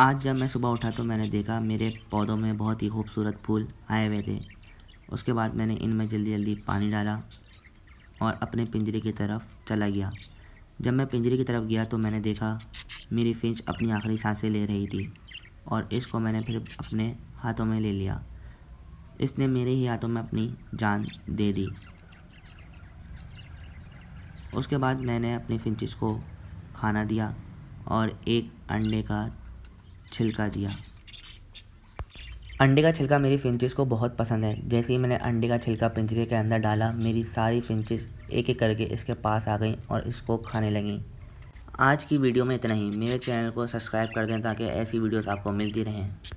आज जब मैं सुबह उठा तो मैंने देखा मेरे पौधों में बहुत ही खूबसूरत फूल आए हुए थे उसके बाद मैंने इनमें जल्दी जल्दी पानी डाला और अपने पिंजरे की तरफ चला गया जब मैं पिंजरे की तरफ गया तो मैंने देखा मेरी फिंच अपनी आखिरी सांसें ले रही थी और इसको मैंने फिर अपने हाथों में ले लिया इसने मेरे ही हाथों में अपनी जान दे दी उसके बाद मैंने अपनी फिंचिस को खाना दिया और एक अंडे का छिलका दिया अंडे का छिलका मेरी फिंचेस को बहुत पसंद है जैसे ही मैंने अंडे का छिलका पिंजरे के अंदर डाला मेरी सारी फिंचेस एक एक करके इसके पास आ गई और इसको खाने लगीं आज की वीडियो में इतना ही मेरे चैनल को सब्सक्राइब कर दें ताकि ऐसी वीडियोस आपको मिलती रहें